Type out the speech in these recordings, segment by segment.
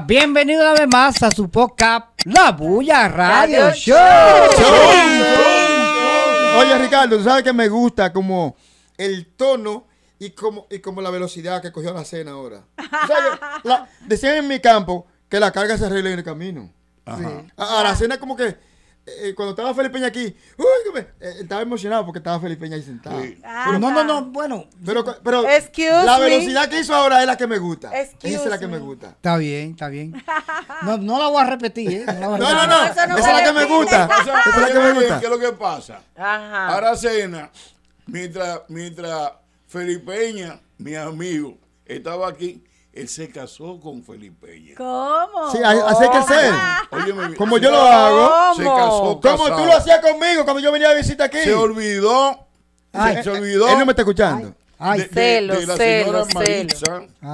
bienvenido una vez más a su podcast La Bulla Radio, Show. Oye, Ricardo, tú sabes que me gusta como el tono y como, y como la velocidad que cogió la cena ahora. decían en mi campo que la carga se arregla en el camino. Ajá. la cena como que eh, cuando estaba Felipe Peña aquí, uy, eh, estaba emocionado porque estaba Felipe Peña ahí sentado. Ah, no, no, no, bueno. Pero, pero la velocidad que hizo ahora es la que me gusta. Esa es la que me. gusta. Está bien, está bien. No, no la voy a repetir, ¿eh? No, no, no, Esa es la que me gusta. Esa es la que me gusta. ¿Qué es lo que pasa? Ajá. Ahora cena, mientras, mientras Felipe Peña, mi amigo, estaba aquí él se casó con Felipe ¿Cómo? Sí, así que él como yo lo hago. Se casó Como tú lo hacías conmigo cuando yo venía de visita aquí. Se olvidó. se, eh, olvidó. Él no me está escuchando. Ay, celos de, la señora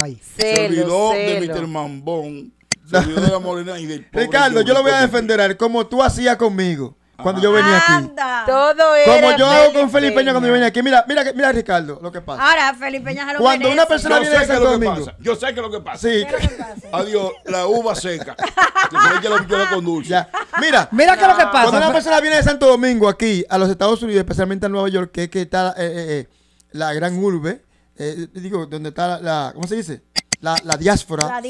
Ay, se olvidó de Mr. Mambón. Se olvidó de la morena y del pobre Ricardo, yo lo voy a defender a él como tú hacías conmigo cuando yo venía aquí. Todo era Como yo hago con Felipe Peña cuando yo venía aquí. Mira, mira, mira Ricardo, lo que pasa. Ahora, Felipe Peña lo Cuando una persona viene de Santo Domingo. Yo sé que lo que pasa. Sí, que pasa? Adiós, la uva seca. Yo que la conduzco. ya. Mira, Mira qué lo que pasa. cuando una persona viene de Santo Domingo aquí, a los Estados Unidos, especialmente a Nueva York, que es que está eh, eh, eh, la gran urbe, digo, donde está la, ¿cómo se dice? La, la diáspora,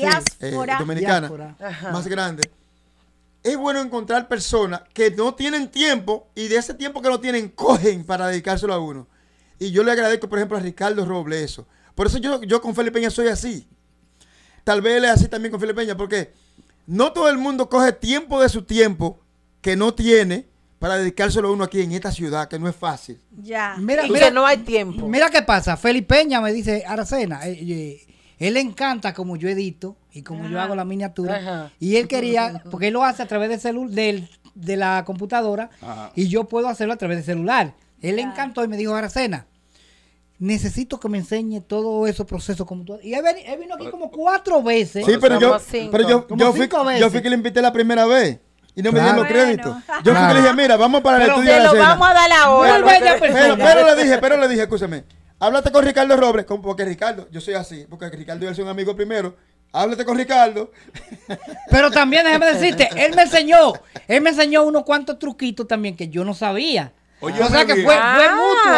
La dominicana, más grande es bueno encontrar personas que no tienen tiempo y de ese tiempo que no tienen, cogen para dedicárselo a uno. Y yo le agradezco, por ejemplo, a Ricardo Robles eso. Por eso yo, yo con Felipe Peña soy así. Tal vez él es así también con Felipe Peña, porque no todo el mundo coge tiempo de su tiempo que no tiene para dedicárselo a uno aquí en esta ciudad, que no es fácil. Ya, mira, mira no hay tiempo. Mira qué pasa, Felipe Peña me dice, Aracena, eh, eh, él le encanta como yo edito y como yo hago la miniatura. Y él quería, porque él lo hace a través de, de la computadora y yo puedo hacerlo a través del celular. Él le encantó y me dijo, Aracena, necesito que me enseñe todo ese proceso como tú. Y él, vino aquí como cuatro veces. Sí, pero yo, pero yo, yo, fui, yo fui que le invité la primera vez. Y no me dieron crédito Yo le dije, mira, vamos para el estudio de lo vamos a dar ahora. Pero, pero, le dije, pero le dije, escúchame. Háblate con Ricardo Robles, porque Ricardo, yo soy así, porque Ricardo y él son amigo primero, Háblate con Ricardo. Pero también déjame decirte, él me enseñó, él me enseñó unos cuantos truquitos también que yo no sabía. o sea que fue, fue ah, mutuo.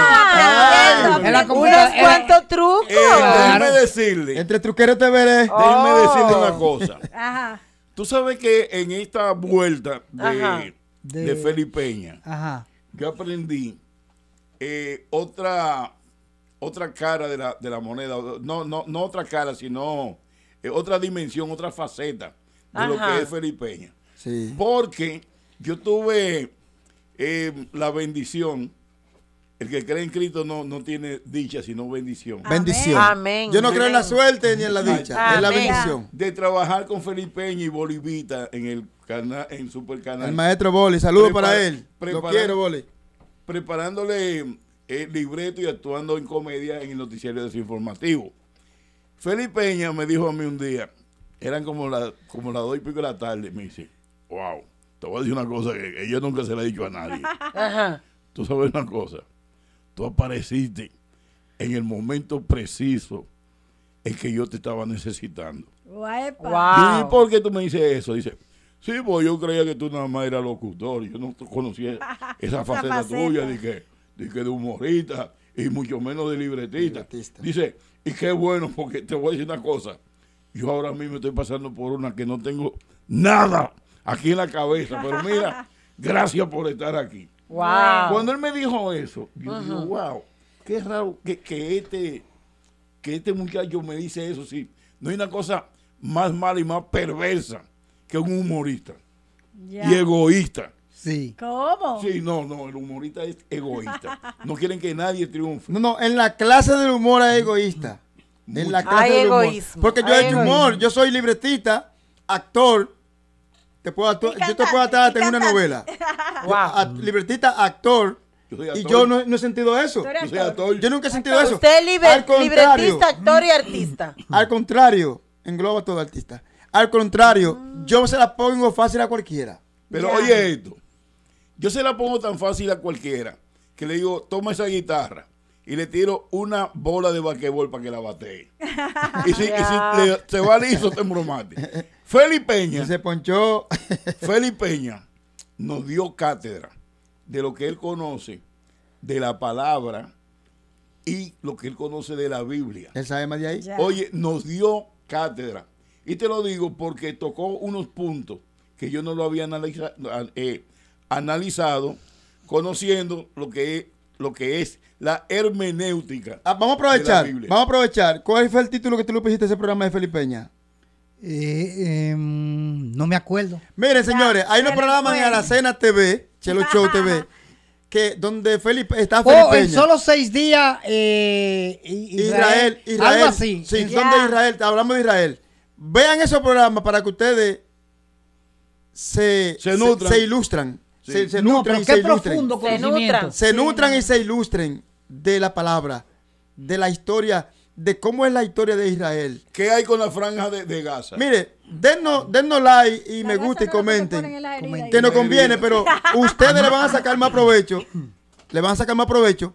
Ah, en la trucos? Eh, déjame decirle. Entre truqueros te veré. Oh. Déjame decirle una oh. cosa. Ajá. Tú sabes que en esta vuelta de, Felipeña, yo aprendí eh, otra otra cara de la, de la moneda, no, no, no otra cara, sino eh, otra dimensión, otra faceta de lo que es Felipeña. Porque yo tuve eh, la bendición. El que cree en Cristo no, no tiene dicha, sino bendición. Bendición. Yo no creo en la suerte ni en la dicha, en la bendición. De trabajar con Felipeña y Bolivita en el canal, en Super Canal. El maestro Boli, saludos para él. Lo quiero, Boli. Preparándole eh, libreto y actuando en comedia en el noticiero desinformativo. Felipe Peña me dijo a mí un día, eran como las como la dos y pico de la tarde, me dice, wow, te voy a decir una cosa que, ella nunca se la ha dicho a nadie. Tú sabes una cosa, tú apareciste en el momento preciso en que yo te estaba necesitando. Wow. ¿Y por qué tú me dices eso? Dice, sí, pues yo creía que tú nada más eras locutor, yo no conocía esa, faceta, tuya, de que de, que de humorista y mucho menos de libretista. Dice, y qué bueno, porque te voy a decir una cosa. Yo ahora mismo estoy pasando por una que no tengo nada aquí en la cabeza, pero mira, gracias por estar aquí. Cuando él me dijo eso, yo dije, digo, wow, qué raro que, este, que este muchacho me dice eso. Sí, no hay una cosa más mala y más perversa que un humorista y egoísta Sí. ¿Cómo? Sí, no, no, el humorista es egoísta. No quieren que nadie triunfe. No, no, en la clase del humor es egoísta. Mm, en la clase del egoísmo. Porque yo he humor, yo soy libretista, actor. Te puedo yo te puedo atar en una novela. Wow. libretista, actor. y yo no, he sentido eso. Yo, yo nunca he sentido eso. Usted es libretista, actor y artista. Al contrario, engloba todo artista. Al contrario, yo se la pongo fácil a cualquiera. Pero oye esto, yo se la pongo tan fácil a cualquiera que le digo, toma esa guitarra y le tiro una bola de basquetbol para que la batee. y si, se va liso, te bromate. Félix Peña. Se ponchó. Felipeña Peña nos dio cátedra de lo que él conoce de la palabra y lo que él conoce de la Biblia. Él sabe más de ahí. Oye, nos dio cátedra. Y te lo digo porque tocó unos puntos que yo no lo había analizado eh, analizado, conociendo lo que es, lo que es la hermenéutica. Ah, vamos a aprovechar, vamos a aprovechar. ¿Cuál fue el título que tú le pusiste a ese programa de Felipeña? Eh, em, no me acuerdo. Miren, señores, hay unos programas en Aracena TV, Chelo Show TV, que donde Felipe está oh, Felipe. Oh, en solo seis días, eh, Israel, Israel, Israel, Sí, Israel, hablamos de Israel. Vean esos programas para que ustedes se, ilustren. se, se ilustran. Se, Se, nutran y se ilustren de la palabra, de la historia, de cómo es la historia de Israel. ¿Qué hay con la franja de, Gaza? Mire, dennos, like y me gusta y comenten. Que nos conviene, pero ustedes le van a sacar más provecho. Le van a sacar más provecho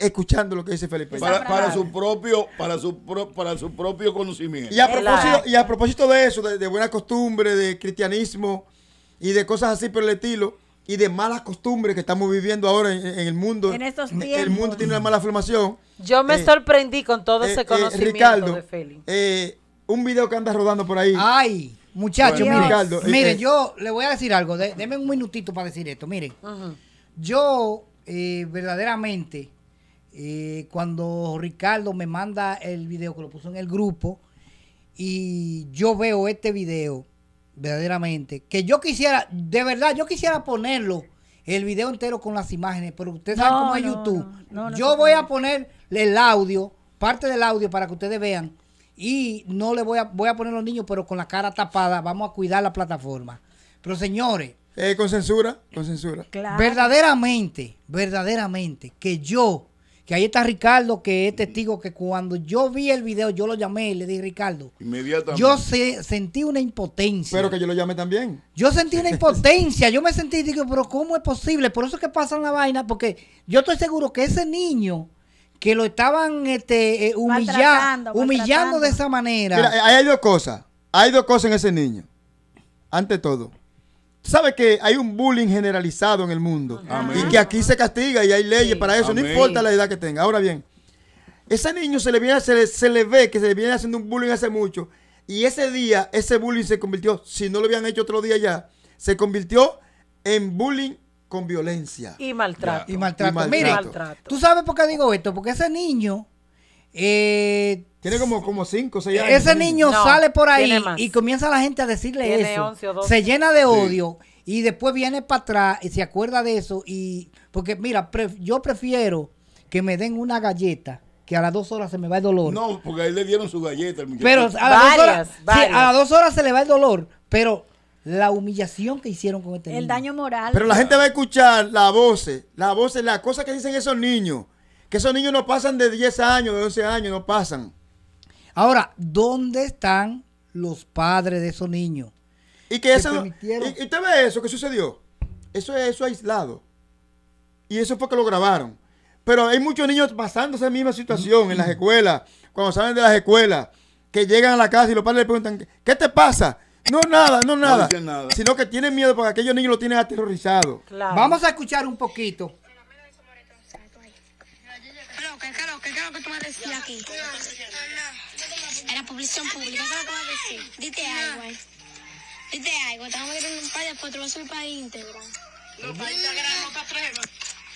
escuchando lo que dice Felipe. Para, su propio, para su para su propio conocimiento. Y a propósito, y a propósito de eso, de, de buena costumbre, de cristianismo y de cosas así por el estilo, y de malas costumbres que estamos viviendo ahora en, el mundo. En estos El mundo tiene una mala formación. Yo me eh, sorprendí con todo eh, ese eh, conocimiento de un video que anda rodando por ahí. ¡Ay! Muchachos, mire miren, yo le voy a decir algo. De, un minutito para decir esto. mire yo verdaderamente... cuando Ricardo me manda el video que lo puso en el grupo y yo veo este video, verdaderamente, que yo quisiera, de verdad, yo quisiera ponerlo el video entero con las imágenes, pero ustedes saben cómo es YouTube. yo voy a ponerle el audio, parte del audio para que ustedes vean y no le voy a voy a poner los niños, pero con la cara tapada, vamos a cuidar la plataforma. Pero señores, eh, con censura, con censura. Verdaderamente, verdaderamente que yo que ahí está Ricardo, que es testigo que cuando yo vi el video, yo lo llamé le dije, Ricardo, yo sentí una impotencia. Pero que yo lo llamé también. Yo sentí una impotencia, yo me sentí, digo, pero ¿cómo es posible? Por eso es que pasan la vaina, porque yo estoy seguro que ese niño que lo estaban este, eh, humillando de esa manera. Mira, eh, hay dos cosas, hay dos cosas en ese niño. Ante todo, sabe que hay un bullying generalizado en el mundo y que aquí se castiga y hay leyes para eso, no importa la edad que tenga. Ahora bien, ese niño se le, viene, se, se le ve que se le viene haciendo un bullying hace mucho y ese día ese bullying se convirtió, si no lo habían hecho otro día ya, se convirtió en bullying con violencia. Y maltrato. y maltrato. maltrato. tú sabes por qué digo esto, porque ese niño eh, tiene como, como cinco, seis e-, años. Ese niño sale por ahí y comienza la gente a decirle eso. Se llena de odio y después viene para atrás y se acuerda de eso. y Porque mira, yo prefiero que me den una galleta que a las dos horas se me va el dolor. No, porque ahí le dieron su galleta. pero a las, dos horas, se le va el dolor, pero la humillación que hicieron con este El daño moral. Pero la gente va a escuchar la voces, las voces, las cosas que dicen esos niños. Que esos niños no pasan de 10 años, de 11 años, no pasan. Ahora, ¿dónde están los padres de esos niños? Y que, eso y, ve eso, ¿qué sucedió? Eso es eso aislado. Y eso fue que lo grabaron. Pero hay muchos niños pasando esa misma situación en las mm. escuelas, cuando salen de las escuelas, que llegan a la casa y los padres le preguntan, ¿qué te pasa? No, nada, no, nada. nada. Sino que tienen miedo porque aquellos niños lo tienen aterrorizado. Vamos a escuchar un poquito lo que tú a decir aquí? Era publicidad pública, ¿qué es lo que vas a decir? Dite algo, güey. Dite algo, Estamos vamos un par después, te lo vas a un para Instagram. No, para Instagram no te atrevas.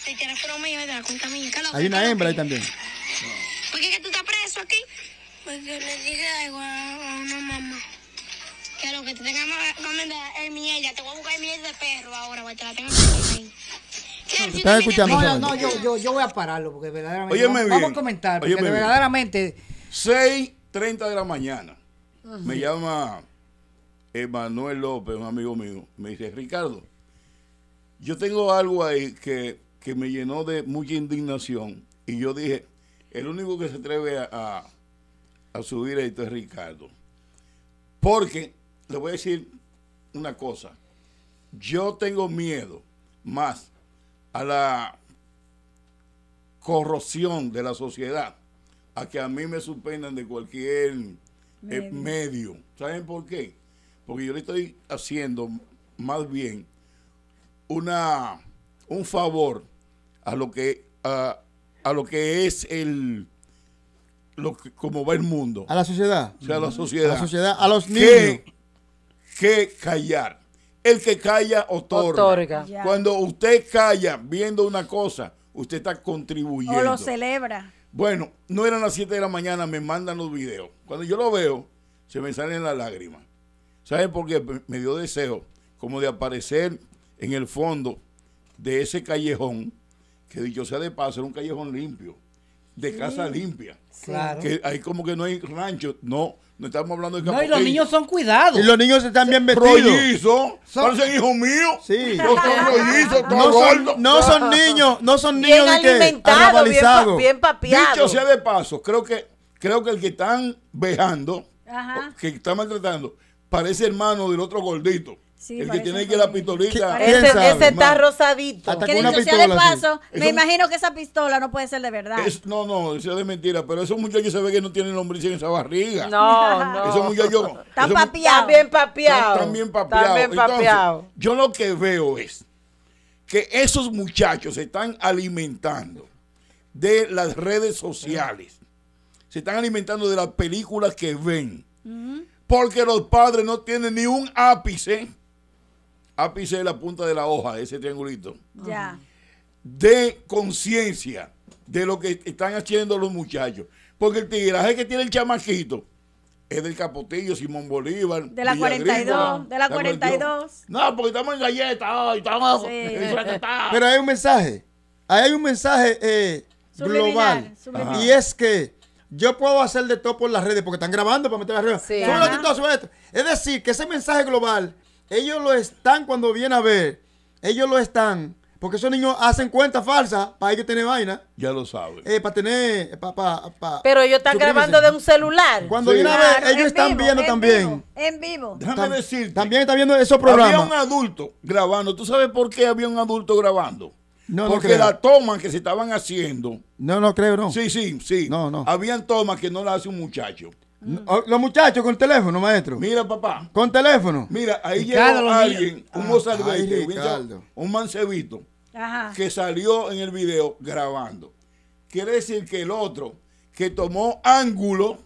Si quieres me mío, de la cuenta mía. Hay una hembra ahí también. ¿Por qué que tú estás preso aquí? Porque le dije algo a una mamá. Que lo que te tenga que mandar es ya Te voy a buscar miel de perro ahora, güey. te la tengo que comer. Estás escuchando. No, no, yo, voy a pararlo porque verdaderamente. vamos, a comentar. Porque verdaderamente. 6:30 de la mañana. Me llama Emanuel López, un amigo mío. Me dice, Ricardo, yo tengo algo ahí que, me llenó de mucha indignación. Y yo dije, el único que se atreve a, a, a subir esto es Ricardo. Porque, le voy a decir una cosa. Yo tengo miedo más a la corrosión de la sociedad, a que a mí me suspendan de cualquier eh, medio. ¿Saben por qué? Porque yo le estoy haciendo más bien una un favor a lo que a, lo que es el lo como va el mundo. A la sociedad. O sea, a la sociedad. A sociedad, a los niños. que callar. El que calla otorga. Cuando usted calla viendo una cosa, usted está contribuyendo. O lo celebra. Bueno, no eran las 7 de la mañana, me mandan los videos. Cuando yo lo veo, se me salen las lágrimas. ¿Sabe por qué? Pues, me dio deseo como de aparecer en el fondo de ese callejón, que dicho sea de paso, era un callejón limpio, de casa limpia. Claro. Que ahí como que no hay rancho, no, no estamos hablando de No, y los niños son cuidados. Y los niños están bien vestidos. Prollizos. Parecen hijos míos. Sí. No son prollizos, no son, no son niños, no son niños bien de que Bien, papiados. Dicho sea de paso, creo que, creo que el que están vejando, que están maltratando, parece hermano del otro gordito el que tiene que ir la pistolita. Ese, está rosadito. de paso, me imagino que esa pistola no puede ser de verdad. no, no, eso es de mentira. Pero esos muchachos se ve que no tienen lombriz en esa barriga. No, no. Esos muchachos. Están papiados. Están papiados. Están bien papiados. Yo lo que veo es que esos muchachos se están alimentando de las redes sociales. Se están alimentando de las películas que ven. Porque los padres no tienen ni un ápice ápice de la punta de la hoja, ese triangulito. Ya. De conciencia de lo que están haciendo los muchachos. Porque el tiraje que tiene el chamaquito es del Capotillo, Simón Bolívar. De la 42, de la 42. No, porque estamos en galleta estamos. Pero hay un mensaje. Hay un mensaje eh, global. Y es que yo puedo hacer de todo por las redes porque están grabando para meter las redes. Es decir, que ese mensaje global ellos lo están cuando vienen a ver. Ellos lo están. Porque esos niños hacen cuentas falsas para ellos tener vaina. Ya lo saben. Eh, para tener. Pero ellos están grabando de un celular. Cuando vienen a ver, ellos están viendo también. en vivo. Déjame También está viendo esos programas. Había un adulto grabando. ¿Tú sabes por qué había un adulto grabando? No, Porque la toma que se estaban haciendo. No, no creo, no. Sí, sí, sí. No, no. Habían tomas que no las hace un muchacho. Oh, los muchachos con teléfono, maestro. Mira, papá. Con teléfono. Mira, ahí llega alguien, un mozalbete, ah, un, mancebito, que salió en el video grabando. Quiere decir que el otro, que tomó ángulo,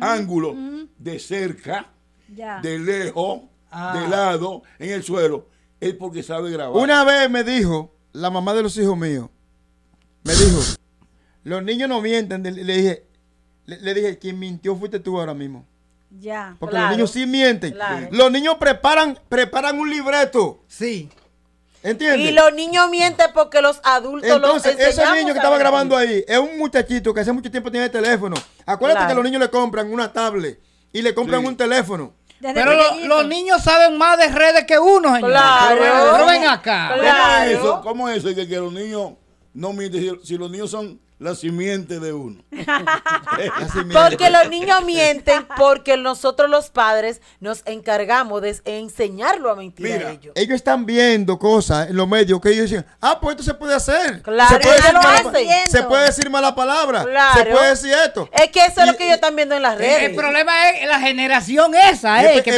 ángulo de cerca, de lejos, ah. de lado, en el suelo, es porque sabe grabar. Una vez me dijo, la mamá de los hijos míos, me dijo, los niños no mienten, le dije, le, dije, quien mintió fuiste tú ahora mismo. Ya. Porque los niños sí mienten. Los niños preparan, preparan un libreto. Sí. ¿Entiendes? Y los niños mienten porque los adultos Entonces, ese niño que estaba grabando ahí es un muchachito que hace mucho tiempo tiene el teléfono. Acuérdate que los niños le compran una tablet y le compran un teléfono. pero los niños saben más de redes que uno, señor. Claro. Pero, ven acá. ¿Cómo es eso? ¿Cómo es eso? Que, los niños no mienten. si los niños son la simiente de uno. porque los niños mienten, porque nosotros los padres nos encargamos de enseñarlo a mentir a ellos. Ellos están viendo cosas en los medios que ellos dicen, ah, pues esto se puede hacer. se puede, decir mala, palabra. Se puede decir esto. Es que eso es lo que ellos están viendo en las redes. El, problema es la generación esa, ¿eh? Que es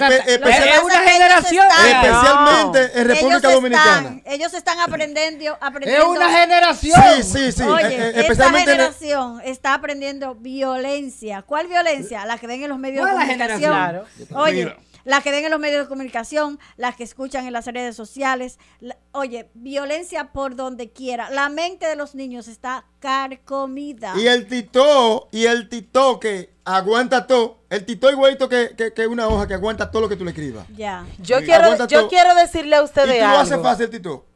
una generación. especialmente en República Dominicana. ellos están aprendiendo, Es una generación. Sí, sí, sí. Eh, eh, especialmente generación está aprendiendo violencia. ¿Cuál violencia? La que ven en los medios de comunicación. Claro. Oye, que ven en los medios de comunicación, las que escuchan en las redes sociales. oye, violencia por donde quiera. La mente de los niños está carcomida. Y el tito, y el tito que aguanta todo. El tito igualito que, que, una hoja que aguanta todo lo que tú le escribas. Ya. Yo, quiero, yo quiero decirle a ustedes y tú Lo hace fácil, tito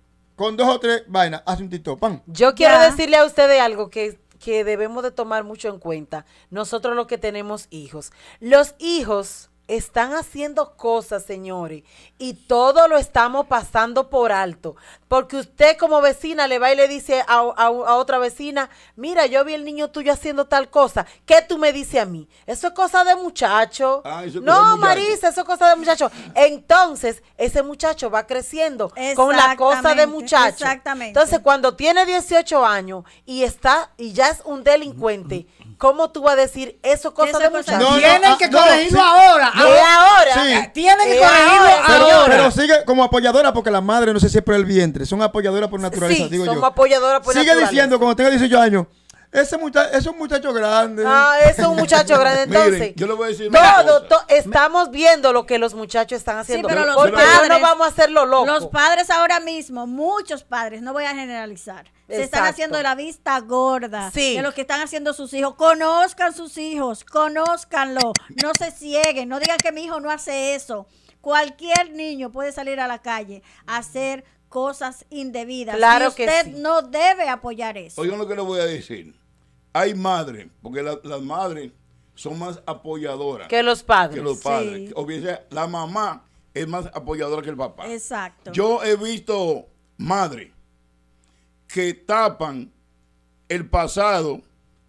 con dos o tres vainas, hace un tito, pan. Yo quiero decirle a ustedes algo que, que debemos de tomar mucho en cuenta. Nosotros los que tenemos hijos. Los hijos están haciendo cosas, señores, y todo lo estamos pasando por alto. Porque usted como vecina le va y le dice a, otra vecina, mira, yo vi el niño tuyo haciendo tal cosa, ¿qué tú me dices a mí? Eso es cosa de muchacho. Ah, no, Marisa, eso es cosa de muchacho. Entonces, ese muchacho va creciendo con la cosa de muchacho. Exactamente. Entonces, cuando tiene 18 años y está y ya es un delincuente, ¿cómo tú vas a decir eso es cosa de muchacho? No, ah, que corregirlo ahora ahora. Sí. Eh, tiene que eh, corregirlo pero, Pero sigue como apoyadora porque la madre no sé si por el vientre. Son apoyadoras por naturaleza, digo sigue diciendo cuando tenga 18 años. Ese es un muchacho grande. Ah, es un muchacho grande. Entonces, yo le voy a decir todo, estamos viendo lo que los muchachos están haciendo. no vamos a hacerlo loco. Los padres ahora mismo, muchos padres, no voy a generalizar se están haciendo de la vista gorda. Sí. De lo que están haciendo sus hijos. Conozcan sus hijos, conózcanlo. No se cieguen, no digan que mi hijo no hace eso. Cualquier niño puede salir a la calle a hacer cosas indebidas. Claro y usted que no debe apoyar eso. Oigan lo que le voy a decir. Hay madres, porque las madres son más apoyadoras. Que los padres. Que los padres. bien la mamá es más apoyadora que el papá. Exacto. Yo he visto madres que tapan el pasado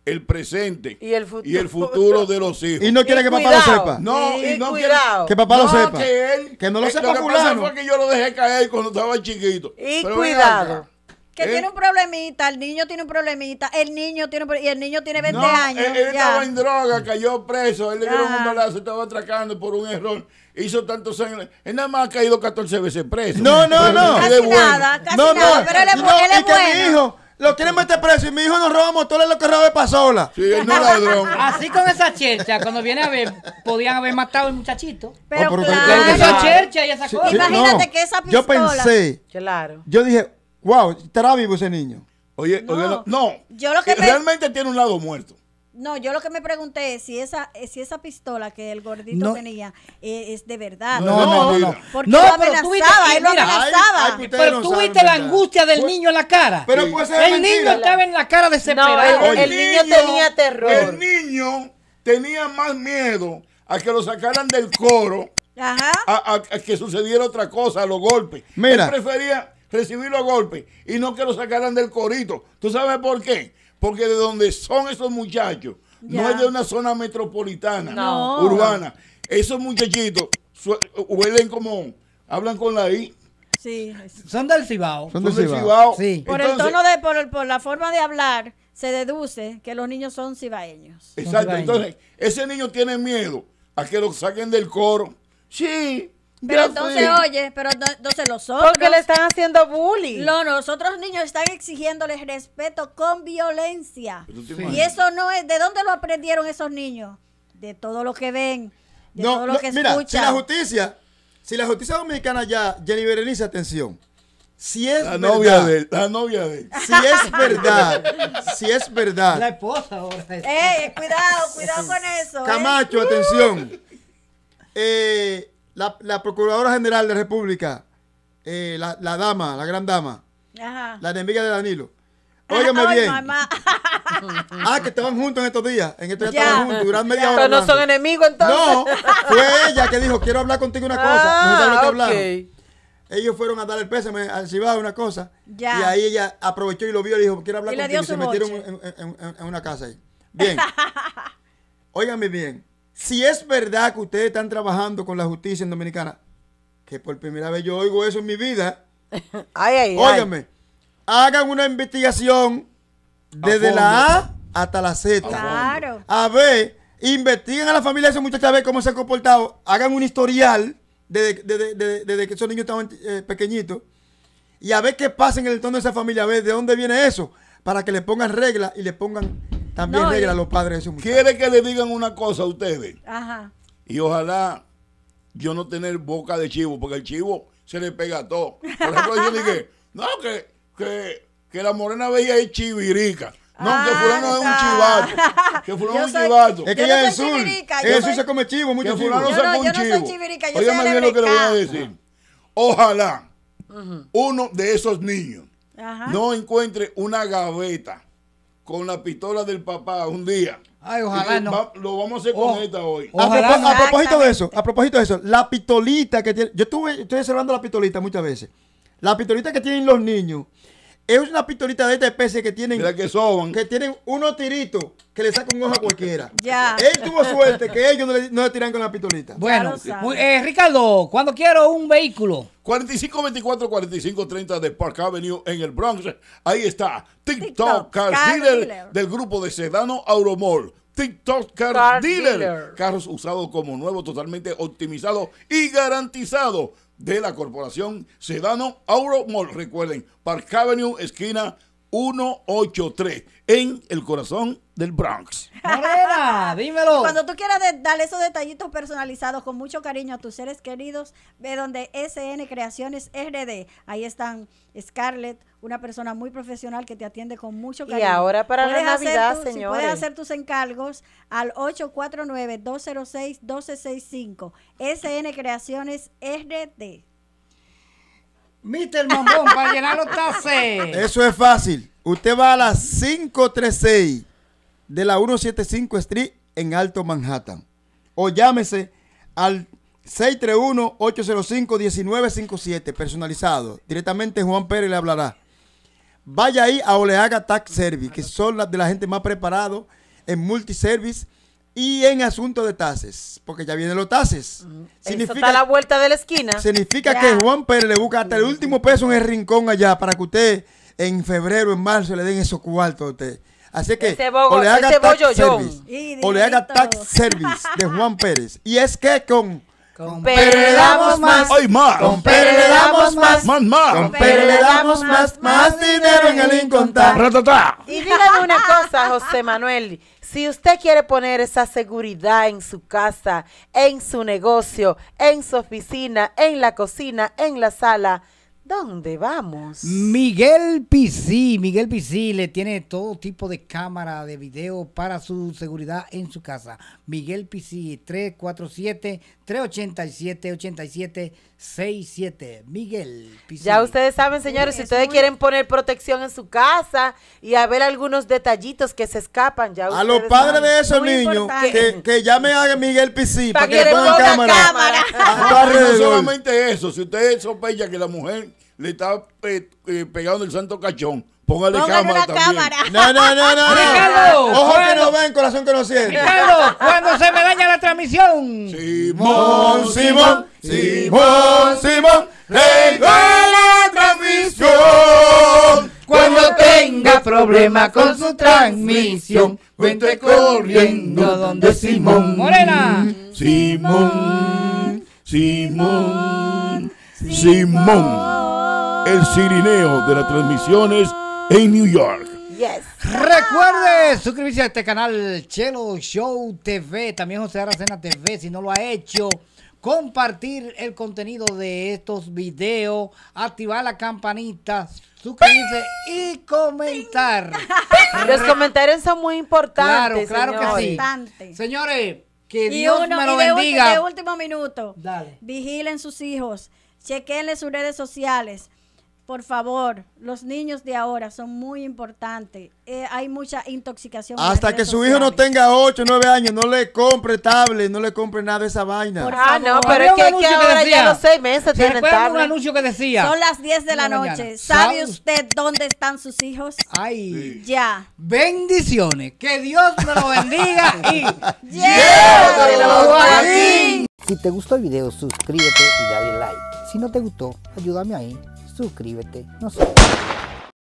el presente y el, futuro, de los hijos. Y no quiere que papá lo sepa. No, y, no quiere que papá lo sepa. Que, él, que no lo sepa lo que pasa fue que yo lo dejé caer cuando estaba chiquito. Y cuidado. Que ¿Eh? tiene un problemita, el niño tiene un problemita, el niño tiene y el niño tiene 20 años. Él, él estaba en droga, cayó preso, él le dio un balazo, estaba atracando por un error. Hizo tantos años. Él nada más ha caído 14 veces preso. No, no, no. Casi nada, casi no, nada. No, pero él es, no, él es y bueno. Que mi hijo, lo quieren meter preso y mi hijo nos robamos motores lo que roba es sola. Sí, él no ladrón. Así con esa chercha, cuando viene a ver, podían haber matado al muchachito. Pero, oh, pero claro. Esa chercha y esa Imagínate que esa pistola. Yo pensé. Claro. Yo dije, Wow, estará vivo ese niño. Oye, no, oye, no yo lo que realmente tiene un lado muerto. No, yo lo que me pregunté es si esa, eh, si esa pistola que el gordito tenía eh, es de verdad. No, no, no. no pero lo tú él lo amenazaba. pero tú viste la angustia del pues, niño en la cara. Pero sí. pues El niño estaba en la cara desesperado. el, el, el niño, tenía terror. El niño tenía más miedo a que lo sacaran del coro Ajá. A, que sucediera otra cosa, a los golpes. Mira. Él prefería recibirlo a golpes y no que lo sacaran del corito. ¿Tú sabes por qué? Porque de donde son esos muchachos, no es de una zona metropolitana, urbana. Esos muchachitos huelen como, hablan con la I, Sí. Son del Cibao. Son del Cibao. Por el tono de, por, la forma de hablar, se deduce que los niños son cibaeños. Exacto. Entonces, ese niño tiene miedo a que lo saquen del coro. Sí, pero entonces, oye, pero entonces los otros. Porque le están haciendo bullying. No, los otros niños están exigiéndoles respeto con violencia. Y eso no es. ¿De dónde lo aprendieron esos niños? De todo lo que ven, de no, todo lo que mira, Si la justicia, si la justicia dominicana ya, Jenny Berenice, atención. Si es la novia de él, la novia de él. Si es verdad, si es verdad. La esposa ahora. Ey, eh, cuidado, cuidado con eso. Camacho, eh. atención. Uh. Eh la, Procuradora General de República, eh, la, la, dama, la gran dama, la enemiga de Danilo. Óigame bien. Ah, que estaban juntos en estos días. En estos días estaban juntos, duran media hora. Pero no son enemigos entonces. No, fue ella que dijo, quiero hablar contigo una cosa. Ah, Ellos fueron a dar el pésame al Cibao, una cosa. Y ahí ella aprovechó y lo vio y dijo, quiero hablar contigo. Y se metieron en, en, una casa ahí. Bien. Óigame bien. Si es verdad que ustedes están trabajando con la justicia en Dominicana, que por primera vez yo oigo eso en mi vida, óigame, hagan una investigación desde la A hasta la Z. A ver, investiguen a la familia de esos muchachos a ver cómo se ha comportado, hagan un historial desde, que esos niños estaban eh, pequeñitos y a ver qué pasa en el entorno de esa familia, a ver de dónde viene eso, para que le pongan reglas y le pongan también no, regla los padres de su Quiere que le digan una cosa a ustedes. Ajá. Y ojalá yo no tener boca de chivo, porque el chivo se le pega todo. Por ejemplo, yo dije, no, que, que, que la morena veía es chivirica. No, que ah, fulano es un chivato. Que fulano es un chivato. Es que ella no es sur. Eso se come chivo, mucho que fulano chivo. Yo no, yo chivo. no soy chivirica, yo Óyeme soy lo que le voy a decir. Ojalá uh uno de esos niños uh no encuentre una gaveta con la pistola del papá un día. Ay, ojalá no. lo vamos a hacer con oh. esta hoy. a, propósito de eso, a propósito de eso, la pistolita que tiene, yo estuve, estoy observando la pistolita muchas veces. La pistolita que tienen los niños es una pistolita de esta especie que tienen. Que, que tienen unos tiritos que le sacan un ojo a cualquiera. Ya. Él tuvo suerte que ellos no le, tiran con la pistolita. Bueno, eh, Ricardo, cuando quiero un vehículo. 4524-4530 de Park Avenue en el Bronx. Ahí está. TikTok, Car, dealer, del grupo de Sedano Auromol. TikTok Car, dealer. Carros usados como nuevos, totalmente optimizados y garantizados de la corporación Sedano Mall. Recuerden, Park Avenue, esquina 183 en el corazón del Bronx. Morena, dímelo. Cuando tú quieras darle esos detallitos personalizados con mucho cariño a tus seres queridos, ve donde SN Creaciones RD. Ahí están Scarlett, una persona muy profesional que te atiende con mucho cariño. Y ahora para la Navidad, señores. puedes hacer tus encargos al 849-206-1265. SN Creaciones RD. Mister Mambón, para llenar los Eso es fácil. Usted va a la 536 de la 175 Street en Alto Manhattan. O llámese al 631-805-1957, personalizado. Directamente Juan Pérez le hablará. Vaya ahí a Oleaga Tax Service, que son las de la gente más preparado en multiservice y en asunto de tases, porque ya vienen los tases. Significa, a la vuelta de la esquina. Significa que Juan Pérez le busca hasta el último peso en el rincón allá para que usted en febrero, en marzo, le den esos cuartos a usted. Así que o le haga tax service, o le haga tax service de Juan Pérez. Y es que con con le damos más. más. Con le damos más. Más, Con le damos más, más dinero en el incontable. Y dígame una cosa, José Manuel. Si usted quiere poner esa seguridad en su casa, en su negocio, en su oficina, en la cocina, en la sala, ¿Dónde vamos? Miguel Pizzi, Miguel Pizzi le tiene todo tipo de cámara de video para su seguridad en su casa. Miguel Pizzi 347 387 87 67, Miguel. Piscini. Ya ustedes saben, señores, si ustedes quieren poner protección en su casa y a ver algunos detallitos que se escapan, ya A los padres de esos niños, que, que, llamen a Miguel Pizzi para, que, le pongan cámara. no solamente eso, si ustedes sospechan que la mujer le está eh, pegando el santo cachón, Póngale cámara cámara. No, no, no, no. Ojo que no ven, corazón que no siente. Ricardo, cuando se me daña la transmisión. Simón, Simón, Simón, Simón, regala la transmisión. Cuando tenga problema con su transmisión, vente corriendo donde Simón. Morena. Simón, Simón, Simón. Simón. El sirineo de las transmisiones en New York. Recuerde suscribirse a este canal Chelo Show TV, también José Aracena TV si no lo ha hecho. Compartir el contenido de estos videos, activar la campanita, suscribirse y comentar. Los comentarios son muy importantes. Señores, que Dios me lo bendiga. Último, de último minuto, vigilen sus hijos, chequenle sus redes sociales por favor, los niños de ahora son muy importantes. Eh, hay mucha intoxicación. Hasta que su hijo no tenga 8, 9 años, no le compre tablet, no le compre nada de esa vaina. Por ah, no, pero es que, que, que ahora decía, ya los 6 meses tienen un anuncio que decía. Son las 10 de la, noche. ¿Sabe usted dónde están sus hijos? Ay. Ya. Bendiciones. Que Dios nos lo bendiga y Si te gustó el video, suscríbete y dale like. Si no te gustó, ayúdame ahí suscríbete.